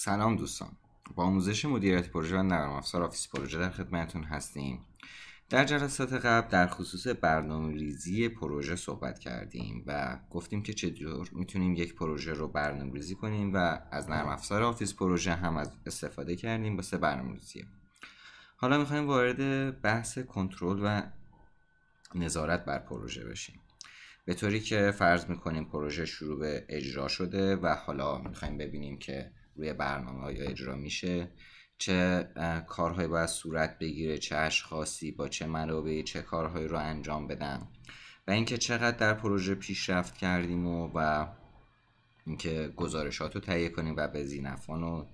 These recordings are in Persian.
سلام دوستان با آموزش مدیریت پروژه و نرم افزار آفیس پروژه در خدمتتون هستیم در جلسات قبل در خصوص برنامه ریزی پروژه صحبت کردیم و گفتیم که چطور میتونیم یک پروژه رو برنامه ریزی کنیم و از نرم افزار آفیس پروژه هم از استفاده کردیم با برنامه ریزی حالا میخوایم وارد بحث کنترل و نظارت بر پروژه بشیم به طوری که فرض میکنیم پروژه شروع به اجرا شده و حالا میخوایم ببینیم که روی برنامه های اجرا میشه چه کارهایی باید صورت بگیره چه اشخاصی با چه منابعی چه کارهایی رو انجام بدن و اینکه چقدر در پروژه پیشرفت کردیم و و اینکه گزارشات رو تهیه کنیم و به زینفان و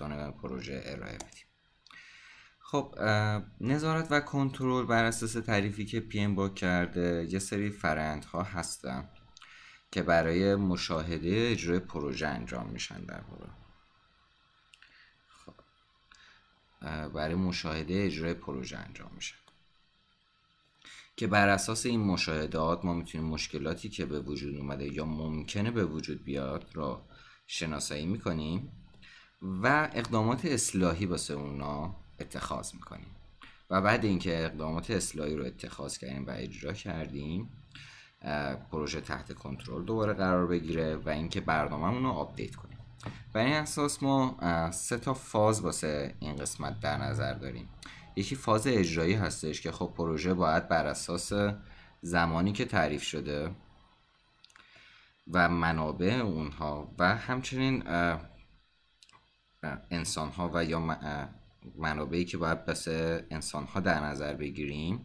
بر پروژه ارائه بدیم خب نظارت و کنترل بر اساس تعریفی که پی ام کرده یه سری فرندها هستن که برای مشاهده اجرای پروژه انجام میشن در واقع خب. برای مشاهده اجرای پروژه انجام میشن که بر اساس این مشاهدات ما میتونیم مشکلاتی که به وجود اومده یا ممکنه به وجود بیاد را شناسایی میکنیم و اقدامات اصلاحی واسه اونا اتخاذ میکنیم و بعد اینکه اقدامات اصلاحی رو اتخاذ کردیم و اجرا کردیم پروژه تحت کنترل دوباره قرار بگیره و اینکه برنامه‌مون رو آپدیت کنیم بر این اساس ما سه تا فاز واسه این قسمت در نظر داریم یکی فاز اجرایی هستش که خب پروژه باید بر اساس زمانی که تعریف شده و منابع اونها و همچنین انسان و یا منابعی که باید بسه انسان در نظر بگیریم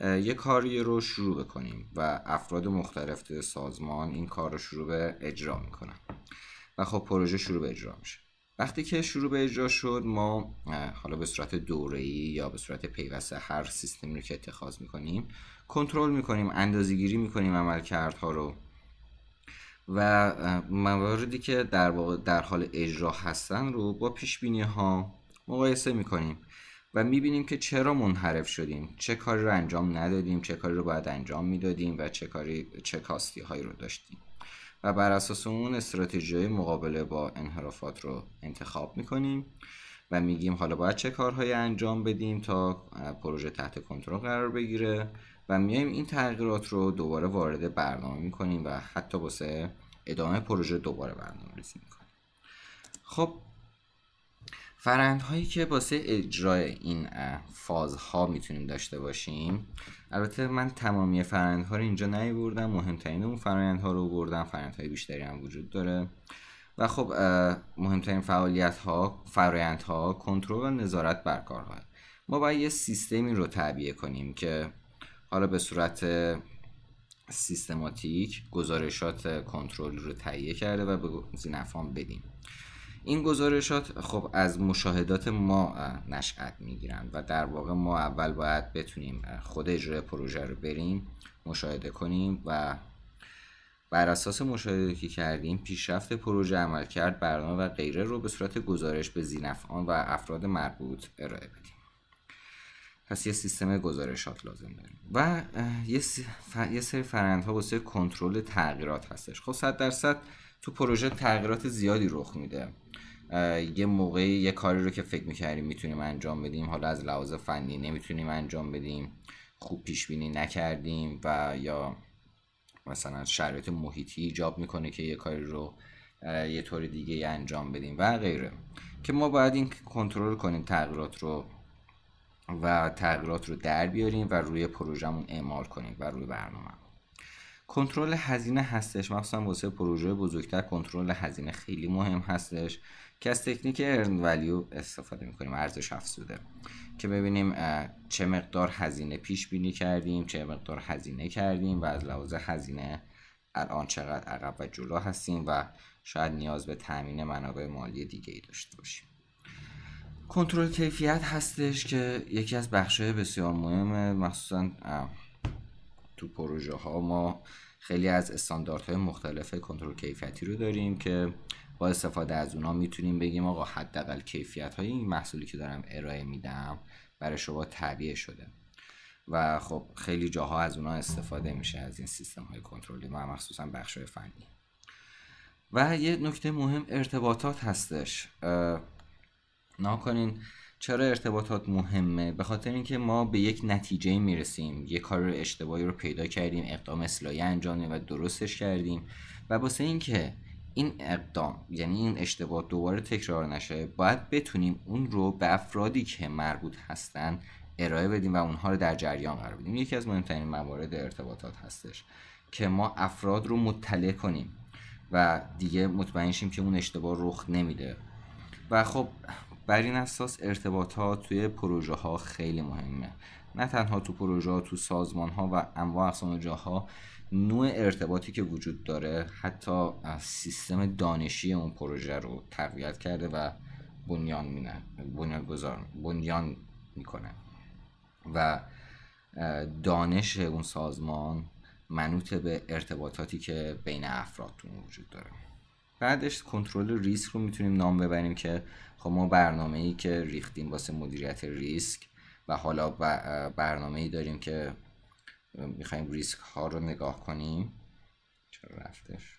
یه کاری رو شروع بکنیم و افراد مختلف سازمان این کار رو شروع به اجرا میکنن و خب پروژه شروع به اجرا میشه وقتی که شروع به اجرا شد ما حالا به صورت دوره‌ای یا به صورت پیوسته هر سیستمی رو که اتخاذ میکنیم کنترل میکنیم اندازه‌گیری میکنیم عملکردها رو و مواردی که در در حال اجرا هستن رو با پیش ها مقایسه میکنیم و میبینیم که چرا منحرف شدیم چه کاری رو انجام ندادیم چه کاری رو باید انجام میدادیم و چه کاری چه کاستی هایی رو داشتیم و بر اساس اون استراتژی مقابله با انحرافات رو انتخاب میکنیم و میگیم حالا باید چه کارهایی انجام بدیم تا پروژه تحت کنترل قرار بگیره و میایم این تغییرات رو دوباره وارد برنامه میکنیم و حتی واسه ادامه پروژه دوباره برنامه میکنیم خب هایی که باسه اجرای این فازها میتونیم داشته باشیم البته من تمامی فرندها رو اینجا بردم مهمترین اون ها رو بردم فرندهای بیشتری هم وجود داره و خب مهمترین فعالیت ها فرایند ها کنترل و نظارت بر کارها ما باید یه سیستمی رو تعبیه کنیم که حالا به صورت سیستماتیک گزارشات کنترل رو تهیه کرده و به زینفان بدیم این گزارشات خب از مشاهدات ما نشأت میگیرند و در واقع ما اول باید بتونیم خود اجرای پروژه رو بریم مشاهده کنیم و بر اساس مشاهده که کردیم پیشرفت پروژه عمل کرد برنامه و غیره رو به صورت گزارش به زینفعان و افراد مربوط ارائه بدیم پس یه سیستم گزارشات لازم داریم و یه, سری فرندها واسه کنترل تغییرات هستش خب صد درصد تو پروژه تغییرات زیادی رخ میده یه موقعی یه کاری رو که فکر میکردیم میتونیم انجام بدیم حالا از لحاظ فنی نمیتونیم انجام بدیم خوب پیش بینی نکردیم و یا مثلا شرایط محیطی ایجاب میکنه که یه کاری رو یه طور دیگه انجام بدیم و غیره که ما باید این کنترل کنیم تغییرات رو و تغییرات رو در بیاریم و روی پروژمون اعمال کنیم و روی برنامه کنترل هزینه هستش مخصوصا واسه پروژه بزرگتر کنترل هزینه خیلی مهم هستش که از تکنیک ارن ولیو استفاده میکنیم ارزش افزوده که ببینیم چه مقدار هزینه پیش بینی کردیم چه مقدار هزینه کردیم و از لحاظ هزینه الان چقدر عقب و جلو هستیم و شاید نیاز به تامین منابع مالی دیگه ای داشته باشیم کنترل کیفیت هستش که یکی از بخشهای بسیار مهمه مخصوصا تو پروژه ها ما خیلی از استانداردهای مختلف کنترل کیفیتی رو داریم که با استفاده از اونا میتونیم بگیم آقا حداقل کیفیت های این محصولی که دارم ارائه میدم برای شما تعبیه شده و خب خیلی جاها از اونا استفاده میشه از این سیستم های کنترلی و مخصوصا بخش های فنی و یه نکته مهم ارتباطات هستش ناکنین چرا ارتباطات مهمه به خاطر اینکه ما به یک نتیجه میرسیم یه کار اشتباهی رو پیدا کردیم اقدام اصلاحی انجام و درستش کردیم و واسه اینکه این اقدام یعنی این اشتباه دوباره تکرار نشه باید بتونیم اون رو به افرادی که مربوط هستن ارائه بدیم و اونها رو در جریان قرار بدیم یکی از مهمترین موارد ارتباطات هستش که ما افراد رو مطلع کنیم و دیگه مطمئن شیم که اون اشتباه رخ نمیده و خب بر این اساس ارتباط ها توی پروژه ها خیلی مهمه نه تنها تو پروژه ها تو سازمان ها و انواع اقسام جاها نوع ارتباطی که وجود داره حتی از سیستم دانشی اون پروژه رو تقویت کرده و بنیان مینه بنیان گذار بنیان میکنه و دانش اون سازمان منوط به ارتباطاتی که بین افراد تو وجود داره بعدش کنترل ریسک رو میتونیم نام ببریم که خب ما برنامه ای که ریختیم واسه مدیریت ریسک و حالا برنامه ای داریم که میخوایم ریسک ها رو نگاه کنیم چرا رفتش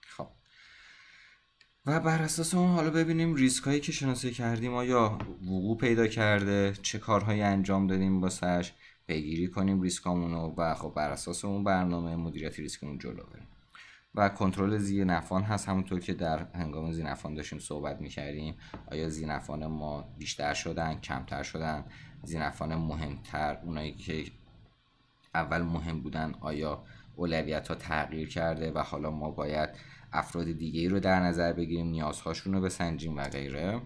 خب و بر اساس اون حالا ببینیم ریسک هایی که شناسایی کردیم آیا وقوع پیدا کرده چه کارهایی انجام دادیم باسش پیگیری کنیم ریسکامونو و خب بر اساس اون برنامه مدیریت ریسکمون جلو بریم و کنترل زینفان هست همونطور که در هنگام زینفان داشتیم صحبت میکردیم آیا زینفان ما بیشتر شدن کمتر شدن زینفان مهمتر اونایی که اول مهم بودن آیا اولویت ها تغییر کرده و حالا ما باید افراد دیگه رو در نظر بگیریم نیازهاشون رو بسنجیم و غیره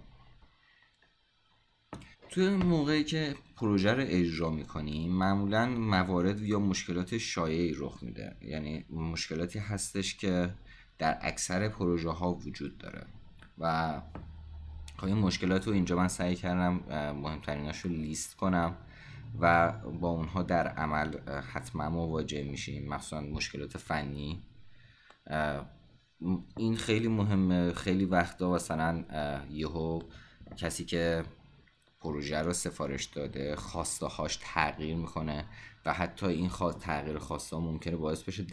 توی موقعی که پروژه رو اجرا میکنیم معمولا موارد یا مشکلات شایعی رخ میده یعنی مشکلاتی هستش که در اکثر پروژه ها وجود داره و خب این مشکلات رو اینجا من سعی کردم مهمتریناش رو لیست کنم و با اونها در عمل حتما مواجه میشیم مخصوصا مشکلات فنی این خیلی مهمه خیلی وقتا مثلا یهو کسی که پروژه رو سفارش داده خواسته هاش تغییر میکنه و حتی این خواست تغییر خواسته ممکنه باعث بشه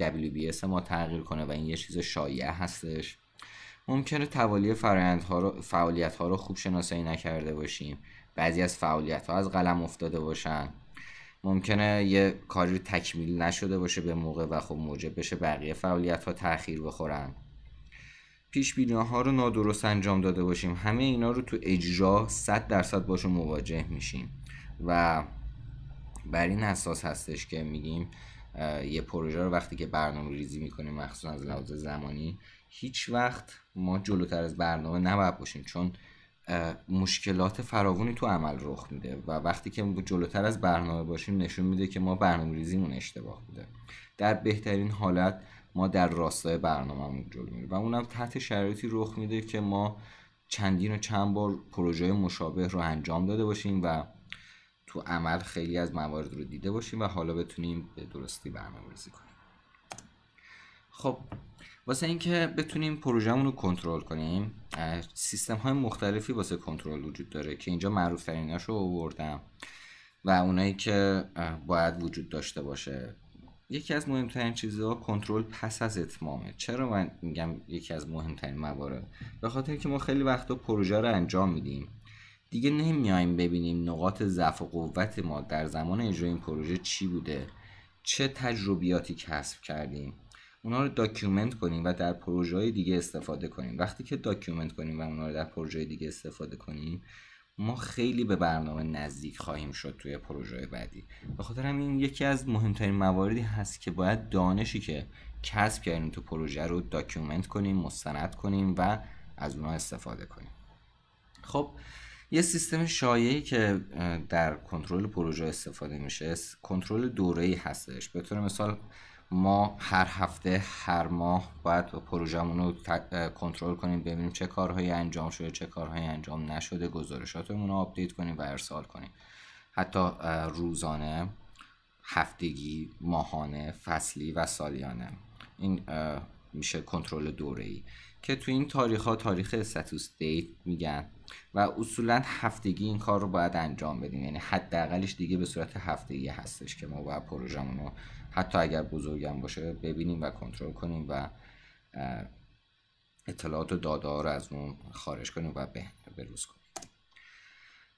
WBS ما تغییر کنه و این یه چیز شایع هستش ممکنه توالی فرآیندها رو فعالیت ها رو خوب شناسایی نکرده باشیم بعضی از فعالیت ها از قلم افتاده باشن ممکنه یه کاری تکمیل نشده باشه به موقع و خب موجب بشه بقیه فعالیت ها تاخیر بخورن پیش ها رو نادرست انجام داده باشیم همه اینا رو تو اجرا 100 درصد باشون مواجه میشیم و بر این اساس هستش که میگیم یه پروژه رو وقتی که برنامه ریزی میکنیم مخصوصا از لحاظ زمانی هیچ وقت ما جلوتر از برنامه نباید باشیم چون مشکلات فراوانی تو عمل رخ میده و وقتی که جلوتر از برنامه باشیم نشون میده که ما برنامه ریزیمون اشتباه بوده در بهترین حالت ما در راستای برنامه جلو میریم و اونم تحت شرایطی رخ میده که ما چندین و چند بار پروژه مشابه رو انجام داده باشیم و تو عمل خیلی از موارد رو دیده باشیم و حالا بتونیم به درستی برنامه کنیم خب واسه اینکه بتونیم پروژهمون رو کنترل کنیم سیستم های مختلفی واسه کنترل وجود داره که اینجا معروف رو آوردم و اونایی که باید وجود داشته باشه یکی از مهمترین چیزها کنترل پس از اتمامه چرا من میگم یکی از مهمترین موارد به خاطر که ما خیلی وقتا پروژه رو انجام میدیم دیگه نمیایم ببینیم نقاط ضعف و قوت ما در زمان اجرای این پروژه چی بوده چه تجربیاتی کسب کردیم اونا رو داکیومنت کنیم و در پروژه های دیگه استفاده کنیم وقتی که داکیومنت کنیم و اونا رو در پروژه دیگه استفاده کنیم ما خیلی به برنامه نزدیک خواهیم شد توی پروژه بعدی به خاطر همین یکی از مهمترین مواردی هست که باید دانشی که کسب کردیم تو پروژه رو داکیومنت کنیم مستند کنیم و از اونها استفاده کنیم خب یه سیستم شایعی که در کنترل پروژه استفاده میشه کنترل دوره‌ای هستش به طور مثال ما هر هفته هر ماه باید پروژمون رو کنترل کنیم ببینیم چه کارهایی انجام شده چه کارهایی انجام نشده گزارشاتمون رو آپدیت کنیم و ارسال کنیم حتی روزانه هفتگی ماهانه فصلی و سالیانه این میشه کنترل دوره ای که تو این تاریخ ها تاریخ استاتوس دیت میگن و اصولا هفتگی این کار رو باید انجام بدیم یعنی حداقلش دیگه به صورت هفتگی هستش که ما باید پروژمون رو حتی اگر بزرگم باشه ببینیم و کنترل کنیم و اطلاعات و داده رو از اون خارج کنیم و بروز کنیم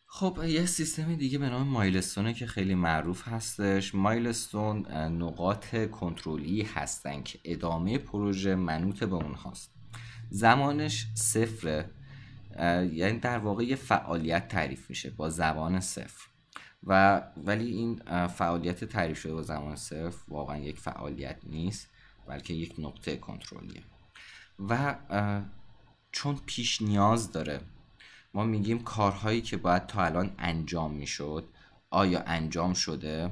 خب یه سیستم دیگه به نام مایلستونه که خیلی معروف هستش مایلستون نقاط کنترلی هستن که ادامه پروژه منوط به اون هاست زمانش صفره یعنی در واقع یه فعالیت تعریف میشه با زبان صفر و ولی این فعالیت تعریف شده با زمان صرف واقعا یک فعالیت نیست بلکه یک نقطه کنترلیه و چون پیش نیاز داره ما میگیم کارهایی که باید تا الان انجام میشد آیا انجام شده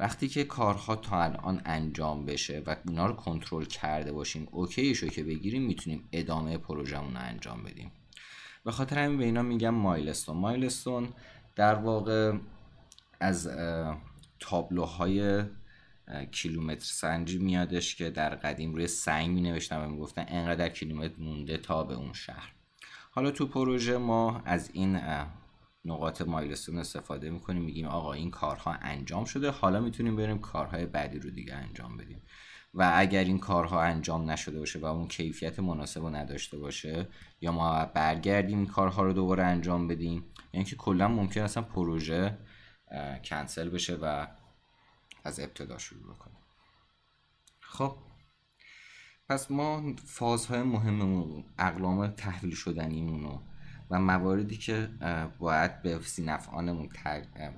وقتی که کارها تا الان انجام بشه و اینا رو کنترل کرده باشیم اوکیش رو که بگیریم میتونیم ادامه پروژمون رو انجام بدیم به خاطر همین به اینا میگم مایلستون مایلستون در واقع از تابلوهای کیلومتر سنجی میادش که در قدیم روی سنگ می نوشتن و می گفتن انقدر کیلومتر مونده تا به اون شهر حالا تو پروژه ما از این نقاط مایلستون استفاده میکنیم میگیم آقا این کارها انجام شده حالا میتونیم بریم کارهای بعدی رو دیگه انجام بدیم و اگر این کارها انجام نشده باشه و اون کیفیت مناسب رو نداشته باشه یا ما برگردیم این کارها رو دوباره انجام بدیم یعنی که کلا ممکن اصلا پروژه کنسل بشه و از ابتدا شروع بکنه خب پس ما فازهای مهممون اقلام تحویل شدنیمون رو و مواردی که باید به سینفعانمون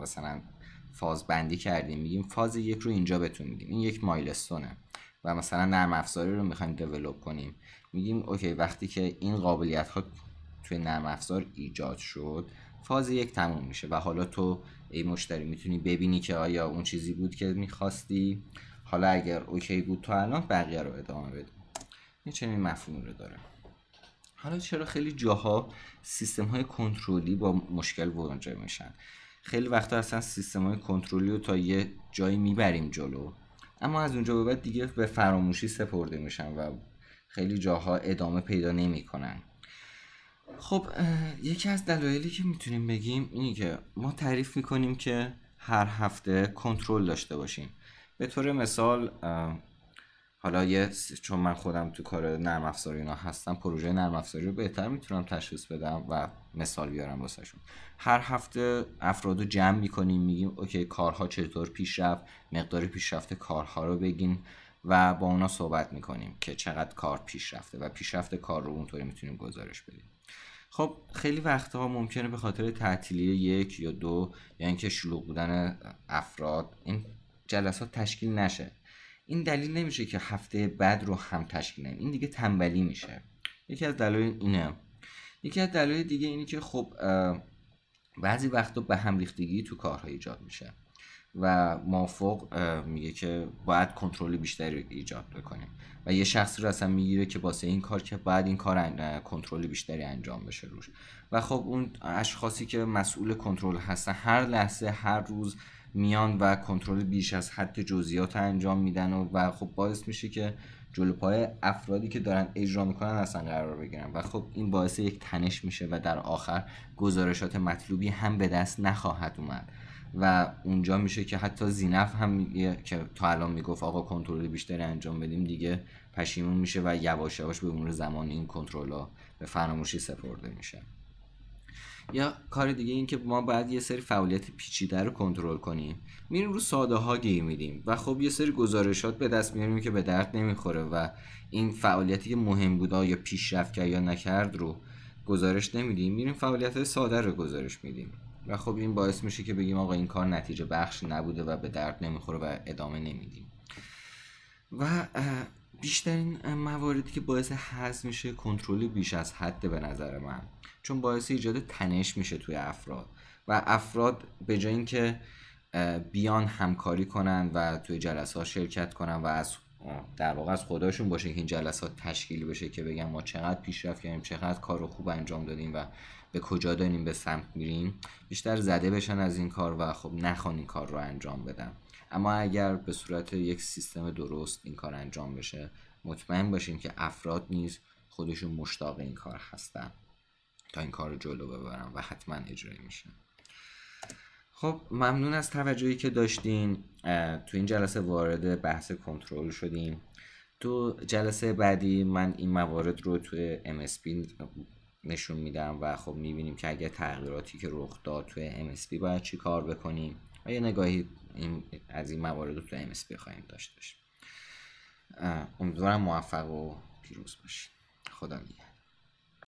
مثلا فاز بندی کردیم میگیم فاز یک رو اینجا بتونیم این یک مایلستونه و مثلا نرم افزاری رو میخوایم دیولپ کنیم میگیم اوکی وقتی که این قابلیت ها توی نرم افزار ایجاد شد فاز یک تموم میشه و حالا تو ای مشتری میتونی ببینی که آیا اون چیزی بود که میخواستی حالا اگر اوکی بود تو الان بقیه رو ادامه بده این چنین مفهومی رو داره حالا چرا خیلی جاها سیستم های کنترلی با مشکل برونجه میشن خیلی وقتا اصلا سیستم های کنترلی رو تا یه جایی میبریم جلو اما از اونجا به بعد دیگه به فراموشی سپرده میشن و خیلی جاها ادامه پیدا نمیکنن خب یکی از دلایلی که میتونیم بگیم اینه که ما تعریف میکنیم که هر هفته کنترل داشته باشیم به طور مثال حالا یه چون من خودم تو کار نرم افزاری اینا هستم پروژه نرم افزاری رو بهتر میتونم تشخیص بدم و مثال بیارم واسهشون هر هفته افراد رو جمع میکنیم میگیم اوکی کارها چطور پیش رفت مقدار پیشرفت کارها رو بگین و با اونا صحبت میکنیم که چقدر کار پیش رفته و پیشرفت کار رو اونطوری میتونیم گزارش بدیم خب خیلی وقتها ممکنه به خاطر تعطیلی یک یا دو یا یعنی اینکه شلوغ بودن افراد این جلسات تشکیل نشه این دلیل نمیشه که هفته بعد رو هم تشکیل نمیشه این دیگه تنبلی میشه یکی از دلایل اینه یکی از دلایل دیگه اینه که خب بعضی وقتا به هم ریختگی تو کارها ایجاد میشه و مافوق میگه که باید کنترل بیشتری ایجاد بکنیم و یه شخصی رو اصلا میگیره که واسه این کار که باید این کار کنترل بیشتری انجام بشه روش و خب اون اشخاصی که مسئول کنترل هستن هر لحظه هر روز میان و کنترل بیش از حد جزئیات انجام میدن و, و خب باعث میشه که جلو پای افرادی که دارن اجرا میکنن اصلا قرار بگیرن و خب این باعث یک تنش میشه و در آخر گزارشات مطلوبی هم به دست نخواهد اومد و اونجا میشه که حتی زینف هم که تا الان میگفت آقا کنترل بیشتری انجام بدیم دیگه پشیمون میشه و یواش یواش به امور زمان این کنترل ها به فراموشی سپرده میشه یا کار دیگه این که ما باید یه سری فعالیت پیچیده رو کنترل کنیم میریم رو ساده ها گیر میدیم و خب یه سری گزارشات به دست میاریم که به درد نمیخوره و این فعالیتی که مهم بود یا پیشرفت کرد یا نکرد رو گزارش نمیدیم میریم فعالیت ساده رو گزارش میدیم و خب این باعث میشه که بگیم آقا این کار نتیجه بخش نبوده و به درد نمیخوره و ادامه نمیدیم و بیشترین مواردی که باعث حذف میشه کنترل بیش از حد به نظر من چون باعث ایجاد تنش میشه توی افراد و افراد به جای اینکه بیان همکاری کنن و توی جلسه ها شرکت کنن و از در واقع از خداشون باشه که این جلسات تشکیل بشه که بگم ما چقدر پیشرفت کردیم چقدر کار رو خوب انجام دادیم و به کجا داریم به سمت میریم بیشتر زده بشن از این کار و خب نخوان این کار رو انجام بدن اما اگر به صورت یک سیستم درست این کار انجام بشه مطمئن باشیم که افراد نیز خودشون مشتاق این کار هستن تا این کار رو جلو ببرن و حتما اجرایی میشه خب ممنون از توجهی که داشتین تو این جلسه وارد بحث کنترل شدیم تو جلسه بعدی من این موارد رو توی MSP نشون میدم و خب میبینیم که اگه تغییراتی که رخ داد توی MSP باید چی کار بکنیم و یه نگاهی این از این موارد رو تو MSP خواهیم داشته باشیم امیدوارم موفق و پیروز باشیم خدا نگهدار